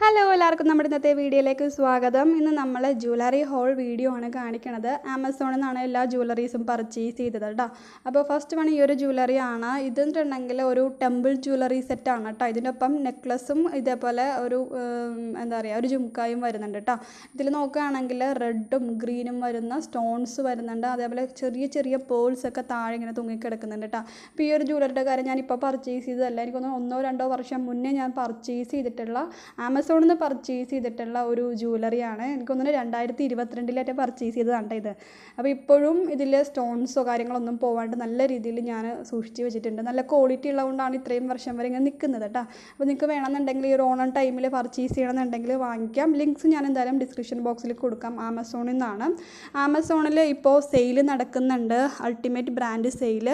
hello എല്ലാവർക്കും നമ്മുടെ ഇന്നത്തെ വീഡിയോയിലേക്ക് സ്വാഗതം ഇന്ന് നമ്മൾ ജ്വല്ലറി ഹോൾ വീഡിയോ ആണ് കാണിക്കുന്നത് ആമസോണിൽ നിന്നാണ് എല്ലാ ജ്വല്ലറീസും പർച്ചേസ് ചെയ്തത് കേട്ടോ അപ്പോൾ ഫസ്റ്റ് വൺ ഈ ഒരു ജ്വല്ലറി ആണ് ഇതെന്നുണ്ടെങ്കിൽ ഒരു ടെമ്പിൾ ജ്വല്ലറി ആണ് കേട്ടോ ഒപ്പം നെക്ലസും ഇതേപോലെ ഒരു എന്താ പറയുക ഒരു ജുംക്കായും വരുന്നുണ്ട് കേട്ടോ ഇതിൽ നോക്കുകയാണെങ്കിൽ റെഡും ഗ്രീനും വരുന്ന സ്റ്റോൺസ് വരുന്നുണ്ട് അതേപോലെ ചെറിയ ചെറിയ പേൾസ് ഒക്കെ താഴെ ഇങ്ങനെ തൂങ്ങിക്കിടക്കുന്നുണ്ട് കേട്ടോ അപ്പോൾ ഈ ഒരു ജ്വല്ലറിയുടെ കാര്യം ഞാനിപ്പോൾ പർച്ചേസ് ചെയ്തതല്ല എനിക്കൊന്ന് ഒന്നോ രണ്ടോ വർഷം മുന്നേ ഞാൻ പർച്ചേസ് ചെയ്തിട്ടുള്ള ആമസോൺ ആമസോണിൽ നിന്ന് പർച്ചേസ് ചെയ്തിട്ടുള്ള ഒരു ജ്വല്ലറിയാണ് എനിക്കൊന്നിന് രണ്ടായിരത്തി ഇരുപത്തിരണ്ടിലായിട്ട് പർച്ചേസ് ചെയ്തതാണ് ഇത് അപ്പോൾ ഇപ്പോഴും ഇതിൽ സ്റ്റോൺസോ കാര്യങ്ങളൊന്നും പോവാണ്ട് നല്ല രീതിയിൽ ഞാൻ സൂക്ഷിച്ച് വെച്ചിട്ടുണ്ട് നല്ല ക്വാളിറ്റി ഉള്ളതുകൊണ്ടാണ് ഇത്രയും വർഷം വരെ ഇങ്ങനെ നിൽക്കുന്നത് കേട്ടോ അപ്പോൾ നിങ്ങൾക്ക് വേണമെന്നുണ്ടെങ്കിൽ ഈ ഒരു ഓണം ടൈമിൽ പർച്ചേസ് ചെയ്യണമെന്നുണ്ടെങ്കിൽ വാങ്ങിക്കാം ലിങ്ക്സ് ഞാൻ എന്തായാലും ഡിസ്ക്രിപ്ഷൻ ബോക്സിൽ കൊടുക്കാം ആമസോണിൽ നിന്നാണ് ആമസോണിൽ ഇപ്പോൾ സെയിൽ നടക്കുന്നുണ്ട് അൾട്ടിമേറ്റ് ബ്രാൻഡ് സെയിൽ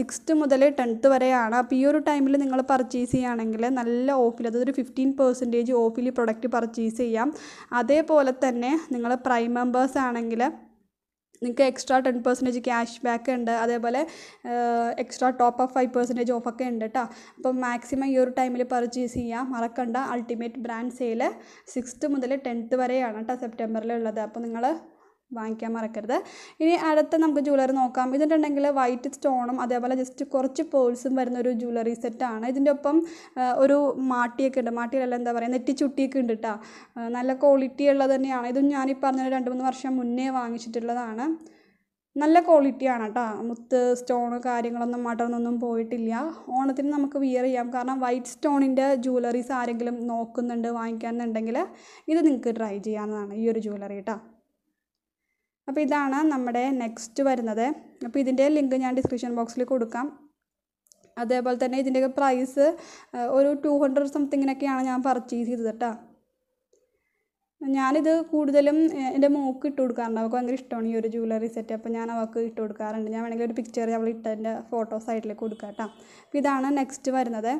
സിക്സ്ത്ത് മുതൽ ടെൻത്ത് വരെയാണ് അപ്പോൾ ഈ ഒരു ടൈമിൽ നിങ്ങൾ പർച്ചേസ് ചെയ്യുകയാണെങ്കിൽ നല്ല ഓഫിൽ അതൊരു ഫിഫ്റ്റീൻ പെർസെൻറ്റേജ് ഓഫിൽ പ്രൊഡക്റ്റ് പർച്ചേസ് ചെയ്യാം അതേപോലെ തന്നെ നിങ്ങൾ പ്രൈം മെമ്പേഴ്സ് ആണെങ്കിൽ നിങ്ങൾക്ക് extra ten percentage cash back ഉണ്ട് അതേപോലെ extra top up five percentage ഓഫൊക്കെ ഉണ്ട് കേട്ടോ അപ്പം മാക്സിമം ഈ ഒരു ടൈമിൽ പർച്ചേസ് ചെയ്യാം മറക്കണ്ട അൾട്ടിമേറ്റ് ബ്രാൻഡ് സെയിൽ സിക്സ്ത്ത് മുതൽ ടെൻത്ത് വരെയാണ് കേട്ടോ സെപ്റ്റംബറിലുള്ളത് അപ്പോൾ നിങ്ങൾ വാങ്ങിക്കാൻ മറക്കരുത് ഇനി അടുത്ത നമുക്ക് ജ്വല്ലറി നോക്കാം ഇതിട്ടുണ്ടെങ്കിൽ വൈറ്റ് സ്റ്റോണും അതേപോലെ ജസ്റ്റ് കുറച്ച് പേഴ്സും വരുന്ന ഒരു ജ്വല്ലറി സെറ്റാണ് ഇതിൻ്റെ ഒപ്പം ഒരു മാട്ടിയൊക്കെ ഉണ്ട് മാട്ടിയിലല്ല എന്താ പറയുക ചുട്ടിയൊക്കെ ഉണ്ട് കേട്ടോ നല്ല ക്വാളിറ്റി ഉള്ളത് തന്നെയാണ് ഇതും ഞാനീ പറഞ്ഞ രണ്ട് മൂന്ന് വർഷം മുന്നേ വാങ്ങിച്ചിട്ടുള്ളതാണ് നല്ല ക്വാളിറ്റിയാണ് കേട്ടോ മുത്ത് സ്റ്റോണ് കാര്യങ്ങളൊന്നും മടർന്നൊന്നും പോയിട്ടില്ല ഓണത്തിന് നമുക്ക് വിയർ ചെയ്യാം കാരണം വൈറ്റ് സ്റ്റോണിൻ്റെ ജ്വല്ലറീസ് ആരെങ്കിലും നോക്കുന്നുണ്ട് വാങ്ങിക്കാന്നുണ്ടെങ്കിൽ ഇത് നിങ്ങൾക്ക് ട്രൈ ചെയ്യാവുന്നതാണ് ഈ ഒരു ജ്വല്ലറി കേട്ടോ അപ്പോൾ ഇതാണ് നമ്മുടെ നെക്സ്റ്റ് വരുന്നത് അപ്പോൾ ഇതിൻ്റെ ലിങ്ക് ഞാൻ ഡിസ്ക്രിപ്ഷൻ ബോക്സിൽ കൊടുക്കാം അതേപോലെ തന്നെ ഇതിൻ്റെയൊക്കെ പ്രൈസ് ഒരു ടു ഹൺഡ്രഡ് സംതിങ്ങിനൊക്കെയാണ് ഞാൻ പർച്ചേസ് ചെയ്തത് കേട്ടോ ഞാനിത് കൂടുതലും എൻ്റെ മോക്ക് ഇട്ട് കൊടുക്കാറുണ്ട് അവൾക്ക് ഭയങ്കര ഇഷ്ടമാണ് ഈ ഒരു ജ്വല്ലറി സെറ്റ് അപ്പോൾ ഞാൻ അവൾക്ക് ഇട്ട് കൊടുക്കാറുണ്ട് ഞാൻ വേണമെങ്കിൽ ഒരു പിക്ചർ അവൾ ഇട്ടതിൻ്റെ ഫോട്ടോ സൈഡിലേക്ക് കൊടുക്കാം കേട്ടോ അപ്പോൾ ഇതാണ് നെക്സ്റ്റ് വരുന്നത്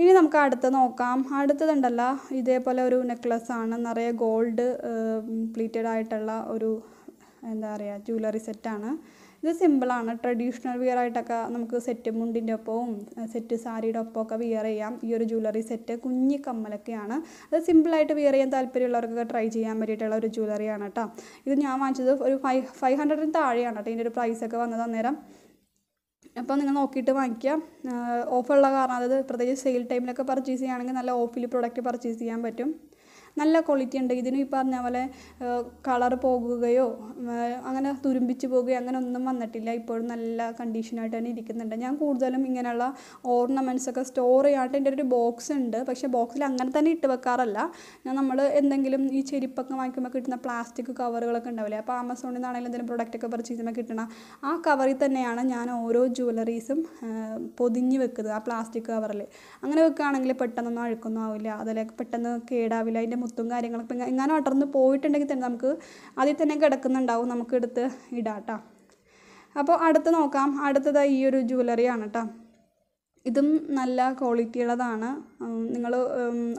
ഇനി നമുക്ക് അടുത്ത നോക്കാം അടുത്തതുണ്ടല്ല ഇതേപോലെ ഒരു നെക്ലസ് ആണ് നിറയെ ഗോൾഡ് പ്ലീറ്റഡ് ആയിട്ടുള്ള ഒരു എന്താ പറയുക ജ്വല്ലറി സെറ്റാണ് ഇത് സിമ്പിളാണ് ട്രഡീഷണൽ വിയർ ആയിട്ടൊക്കെ നമുക്ക് സെറ്റ് മുണ്ടിൻ്റെ ഒപ്പവും സെറ്റ് സാരിയുടെ ഒപ്പമൊക്കെ വിയർ ചെയ്യാം ഈ ഒരു ജ്വല്ലറി സെറ്റ് കുഞ്ഞി കമ്മലൊക്കെയാണ് അത് സിമ്പിളായിട്ട് വിയർ ചെയ്യാൻ താല്പര്യമുള്ളവർക്കൊക്കെ ട്രൈ ചെയ്യാൻ വേണ്ടിയിട്ടുള്ള ഒരു ജ്വല്ലറിയാണ് കേട്ടോ ഇത് ഞാൻ വാങ്ങിച്ചത് ഒരു ഫൈവ് ഫൈവ് ഹൺഡ്രഡിന് താഴെയാണ് കേട്ടോ ഇതിൻ്റെ ഒരു പ്രൈസൊക്കെ വന്നത് അന്നേരം അപ്പോൾ നിങ്ങൾ നോക്കിയിട്ട് വാങ്ങിക്കുക ഓഫറുള്ള കാരണം അതായത് പ്രത്യേകിച്ച് സെയിൽ ടൈമിലൊക്കെ പർച്ചേസ് ചെയ്യുകയാണെങ്കിൽ നല്ല ഓഫിൽ പ്രൊഡക്റ്റ് പർച്ചേസ് ചെയ്യാൻ പറ്റും നല്ല ക്വാളിറ്റി ഉണ്ട് ഇതിന് ഈ പറഞ്ഞ പോലെ കളർ പോകുകയോ അങ്ങനെ തുരുമ്പിച്ച് പോകുകയോ അങ്ങനെ ഒന്നും വന്നിട്ടില്ല ഇപ്പോഴും നല്ല കണ്ടീഷനായിട്ട് തന്നെ ഇരിക്കുന്നുണ്ട് ഞാൻ കൂടുതലും ഇങ്ങനെയുള്ള ഓർണമെൻറ്റ്സ് ഒക്കെ സ്റ്റോർ ചെയ്യാനായിട്ട് എൻ്റെ ഒരു ബോക്സ് ഉണ്ട് പക്ഷേ ബോക്സിൽ അങ്ങനെ തന്നെ ഇട്ട് വെക്കാറല്ല നമ്മൾ എന്തെങ്കിലും ഈ ചെരുപ്പൊക്കെ വാങ്ങിക്കുമ്പോൾ കിട്ടുന്ന പ്ലാസ്റ്റിക് കവറുകളൊക്കെ ഉണ്ടാവില്ലേ അപ്പോൾ ആമസോണിൽ നിന്നാണെങ്കിലും എന്തെങ്കിലും പ്രൊഡക്റ്റൊക്കെ പർച്ചേസ് ചെയ്യുമ്പോൾ കിട്ടണ ആ കവറിൽ തന്നെയാണ് ഞാൻ ഓരോ ജ്വല്ലറീസും പൊതിഞ്ഞ് വെക്കുന്നത് ആ പ്ലാസ്റ്റിക് കവറിൽ അങ്ങനെ വെക്കുകയാണെങ്കിൽ പെട്ടെന്നൊന്നും അഴുക്കൊന്നും ആവില്ല അതിലേക്ക് പെട്ടെന്ന് കേടാവില്ല അതിൻ്റെ മുത്തും കാര്യങ്ങളൊക്കെ ഇപ്പം എങ്ങനെ അടർന്ന് പോയിട്ടുണ്ടെങ്കിൽ തന്നെ നമുക്ക് അതിൽ തന്നെ കിടക്കുന്നുണ്ടാവും നമുക്ക് എടുത്ത് ഇടാട്ടാ അപ്പോൾ അടുത്ത് നോക്കാം അടുത്തത് ഈ ഒരു ജ്വല്ലറി ആണ് കേട്ടോ ഇതും നല്ല ക്വാളിറ്റിയുള്ളതാണ് നിങ്ങൾ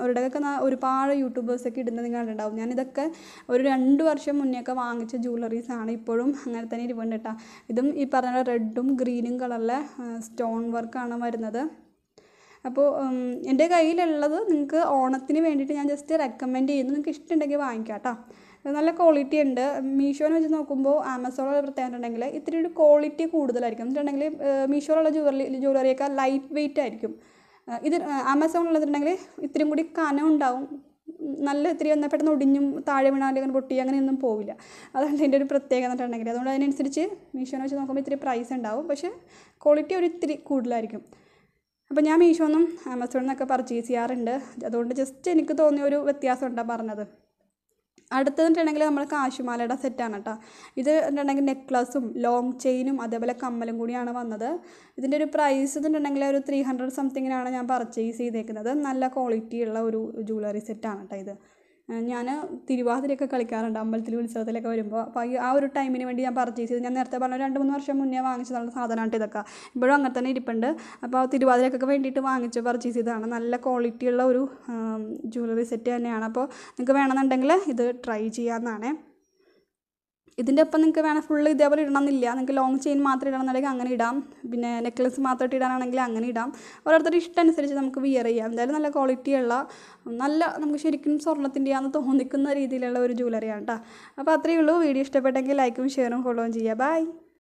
ഒരിടക്കൊക്കെ ഒരുപാട് യൂട്യൂബേഴ്സൊക്കെ ഇടുന്നത് നിങ്ങൾ ഉണ്ടാവും ഞാനിതൊക്കെ ഒരു രണ്ട് വർഷം മുന്നെയൊക്കെ വാങ്ങിച്ച ജ്വല്ലറീസാണ് ഇപ്പോഴും അങ്ങനെ തന്നെ ഇരിപ്പുണ്ട് കേട്ടോ ഇതും ഈ പറഞ്ഞ റെഡും ഗ്രീനും കളറിലെ സ്റ്റോൺ വർക്കാണ് വരുന്നത് അപ്പോൾ എൻ്റെ കയ്യിലുള്ളത് നിങ്ങൾക്ക് ഓണത്തിന് വേണ്ടിയിട്ട് ഞാൻ ജസ്റ്റ് റെക്കമെൻഡ് ചെയ്യുന്നു നിങ്ങൾക്ക് ഇഷ്ടമുണ്ടെങ്കിൽ വാങ്ങിക്കാം കേട്ടോ നല്ല ക്വാളിറ്റി ഉണ്ട് മീഷോനെ വെച്ച് നോക്കുമ്പോൾ ആമസോണിലുള്ള പ്രത്യേകത ഇത്തിരി ഒരു ക്വാളിറ്റി കൂടുതലായിരിക്കും എന്നിട്ടുണ്ടെങ്കിൽ മീഷോയിലുള്ള ജുവലറി ജ്വല്ലറിയൊക്കെ ലൈറ്റ് വെയിറ്റ് ആയിരിക്കും ഇത് ആമസോണിലുള്ളതുണ്ടെങ്കിൽ ഇത്രയും കൂടി കനം ഉണ്ടാവും നല്ല ഇത്തിരി എന്നാൽ പെട്ടെന്ന് ഒടിഞ്ഞും താഴെ വീണാലും അങ്ങനെ പൊട്ടി അങ്ങനെയൊന്നും പോവില്ല അതാണ് ഇതിൻ്റെ ഒരു പ്രത്യേകത എന്നിട്ടുണ്ടെങ്കിൽ അതുകൊണ്ട് അതിനനുസരിച്ച് മീഷോനെ വെച്ച് നോക്കുമ്പോൾ ഇത്തിരി പ്രൈസ് ഉണ്ടാവും പക്ഷേ ക്വാളിറ്റി ഒരു ഇത്തിരി കൂടുതലായിരിക്കും അപ്പോൾ ഞാൻ മീഷോന്നും ആമസോണിൽ നിന്നൊക്കെ പർച്ചേസ് ചെയ്യാറുണ്ട് അതുകൊണ്ട് ജസ്റ്റ് എനിക്ക് തോന്നിയ ഒരു വ്യത്യാസം ഉണ്ടാ പറഞ്ഞത് അടുത്തതെന്നുണ്ടെങ്കിൽ നമ്മൾ കാശുമാലയുടെ സെറ്റാണ് കേട്ടോ ഇത് ഉണ്ടെങ്കിൽ നെക്ലസും ലോങ് ചെയിനും അതേപോലെ കമ്മലും കൂടിയാണ് വന്നത് ഇതിൻ്റെ ഒരു പ്രൈസ് എന്നുണ്ടെങ്കിൽ ഒരു ത്രീ ഹൺഡ്രഡ് സംതിങ്ങിനാണ് ഞാൻ പർച്ചേസ് ചെയ്തേക്കുന്നത് നല്ല ക്വാളിറ്റിയുള്ള ഒരു ജ്വല്ലറി സെറ്റാണ് കേട്ടോ ഇത് ഞാൻ തിരുവാതിരയൊക്കെ കളിക്കാറുണ്ട് അമ്പലത്തിൽ ഉത്സവത്തിലൊക്കെ വരുമ്പോൾ അപ്പോൾ ഈ ആ ഒരു ടൈമിന് വേണ്ടി ഞാൻ പർച്ചേസ് ചെയ്ത് ഞാൻ നേരത്തെ പറഞ്ഞ രണ്ട് മൂന്ന് വർഷം മുന്നേ വാങ്ങിച്ചതാണ് സാധനമായിട്ട് ഇതൊക്കെ ഇപ്പോഴും അങ്ങനെ തന്നെ ഇരിപ്പുണ്ട് അപ്പോൾ തിരുവാതിരക്കൊക്കെ വേണ്ടിയിട്ട് വാങ്ങിച്ച് പർച്ചേസ് ചെയ്തതാണ് നല്ല ക്വാളിറ്റിയുള്ള ഒരു ജ്വല്ലറി സെറ്റ് തന്നെയാണ് അപ്പോൾ നിങ്ങൾക്ക് വേണമെന്നുണ്ടെങ്കിൽ ഇത് ട്രൈ ചെയ്യാവുന്നതാണേ ഇതിൻ്റെ ഒപ്പം നിങ്ങൾക്ക് വേണം ഫുള്ള് ഇതേപോലെ ഇടണമെന്നില്ല നിങ്ങൾക്ക് ലോങ് ചെയിൻ മാത്രം ഇടണമെന്നുണ്ടെങ്കിൽ അങ്ങനെ ഇടാം പിന്നെ നെക്ലസ് മാത്രമായിട്ട് ഇടാനാണെങ്കിൽ അങ്ങനെ ഇടാം ഓരോരുത്തരുടെ ഇഷ്ടമനുസരിച്ച് നമുക്ക് വിയർ ചെയ്യാം എന്തായാലും നല്ല ക്വാളിറ്റിയുള്ള നല്ല നമുക്ക് ശരിക്കും സ്വർണ്ണത്തിൻ്റെ ആണെന്ന് തോന്നിക്കുന്ന രീതിയിലുള്ള ഒരു ജ്വല്ലറിയാണ് കേട്ടോ അപ്പോൾ അത്രയേ ഉള്ളൂ വീഡിയോ ഇഷ്ടപ്പെട്ടെങ്കിൽ ലൈക്കും ഷെയറും ഫോളോയും ചെയ്യുക ബൈ